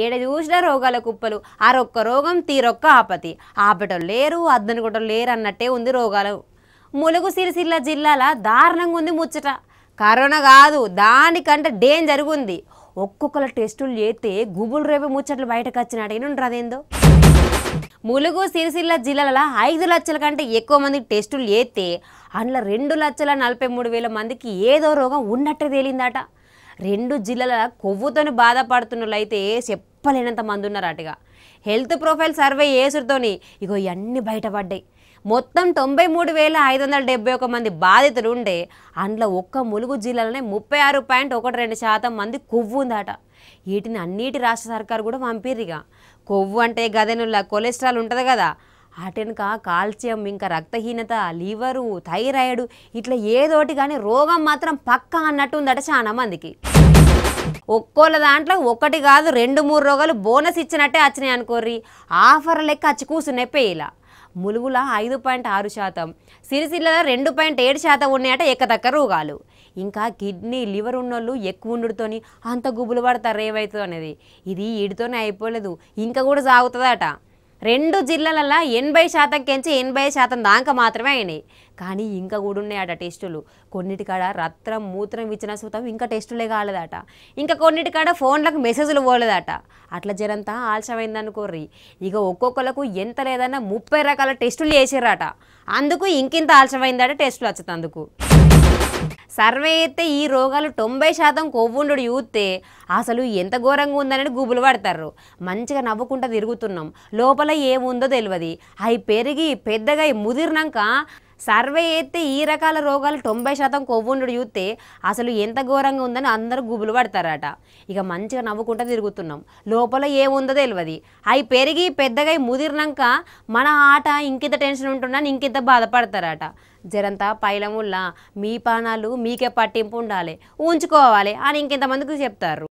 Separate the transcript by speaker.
Speaker 1: ఏడ చూసినా రోగాల కుప్పలు ఆ రొక్క రోగం తీరొక్క ఆపతి ఆపటం లేరు అద్దనుకోవటం లేరు అన్నట్టే ఉంది రోగాలు ములుగు సిరిసిల్ల జిల్లాల దారుణంగా ఉంది ముచ్చట కరోనా కాదు దానికంటే డేంజర్ ఉంది ఒక్కొక్కల టెస్టులు చేస్తే గుబులు రేపే ముచ్చట్లు బయటకు వచ్చినట్టు ఏనుండ్రు అదేందో ములుగు సిరిసిల్ల జిల్లాల ఐదు లక్షల కంటే ఎక్కువ మందికి టెస్టులు చేస్తే అందులో రెండు లక్షల నలభై మూడు వేల మందికి ఏదో రోగం ఉన్నట్టే తేలిందట రెండు జిల్లాల కొవ్వుతోని బాధపడుతున్నోళ్ళు చెప్పలేనంత మంది ఉన్నారు అటుగా హెల్త్ ప్రొఫైల్ సర్వే చేసుడుతోని ఇగో ఇవన్నీ బయటపడ్డాయి మొత్తం తొంభై మూడు వేల ఐదు వందల డెబ్బై ఒక మంది బాధితులు ఉండే అందులో ఒక్క ములుగు జిల్లాలోనే ముప్పై ఆరు పాయింట్ ఒకటి రెండు శాతం మంది కొవ్వు ఉందట వీటిని అన్నిటి రాష్ట్ర సర్కారు కూడా పంపిరిగా కొవ్వు అంటే గదెనుల్లా కొలెస్ట్రాల్ ఉంటుంది కదా అటెనక కాల్షియం ఇంకా రక్తహీనత లివరు థైరాయిడ్ ఇట్లా ఏదోటి కానీ రోగం మాత్రం పక్క అన్నట్టు ఉందట చాలా మందికి ఒక్కోళ్ళ దాంట్లో ఒకటి కాదు రెండు మూడు రోగాలు బోనస్ ఇచ్చినట్టే వచ్చినాయి అనుకోర్రి ఆఫర్ లెక్క వచ్చి కూసున్నాయి ఇలా ములుగుల ఐదు పాయింట్ ఆరు శాతం సిరిసిల్లలో రెండు పాయింట్ ఏడు శాతం ఉన్నాయట ఎక్కదక్క రోగాలు ఇంకా కిడ్నీ లివర్ ఉన్నోళ్ళు ఎక్కువ ఉండుతోని అంత గుబులు పడతారు ఏమవుతుందో అనేది ఇది వీడితోనే అయిపోలేదు ఇంకా కూడా సాగుతుందట రెండు జిల్లాలలో ఎనభై శాతం కెంచి ఎనభై శాతం దాకా మాత్రమే అయినాయి కానీ ఇంకా కూడా ఉన్నాయట టెస్టులు కొన్నిటికాడ రత్రం మూత్రం ఇచ్చిన సుతం ఇంకా టెస్టులే కాలేదట ఇంకా కొన్నిటికాడ ఫోన్లకు మెసేజ్లు పోలేదట అట్లా జరంతా ఆలస్యమైందనుకోర్రి ఇక ఒక్కొక్కలకు ఎంత లేదన్నా ముప్పై రకాల టెస్టులు చేసారట అందుకు ఇంకింత ఆలస్యమైందట టెస్టులు వచ్చేటందుకు సర్వే అయితే ఈ రోగాలు తొంభై శాతం కొవ్వుండు యూతే అసలు ఎంత ఘోరంగా ఉందని గుబులు పడతారు మంచిగా నవ్వుకుంటూ తిరుగుతున్నాం లోపల ఏముందో తెలియదు అవి పెరిగి పెద్దగా ముదిరినాక సర్వే అయితే ఈ రకాల రోగాలు తొంభై శాతం కొవ్వుండు చూస్తే అసలు ఎంత ఘోరంగా ఉందని అందరూ గుబులు పడతారట ఇక మంచిగా నవ్వుకుంటూ తిరుగుతున్నాం లోపల ఏముందో తెలియదు అవి పెరిగి పెద్దగా ముదిరినాక మన ఆట ఇంకింత టెన్షన్ ఉంటున్నాను ఇంకింత బాధపడతారట జరంతా పైలముల్లా మీ పానాలు మీకే పట్టింపు ఉండాలి ఉంచుకోవాలి అని ఇంకెంతమందికి చెప్తారు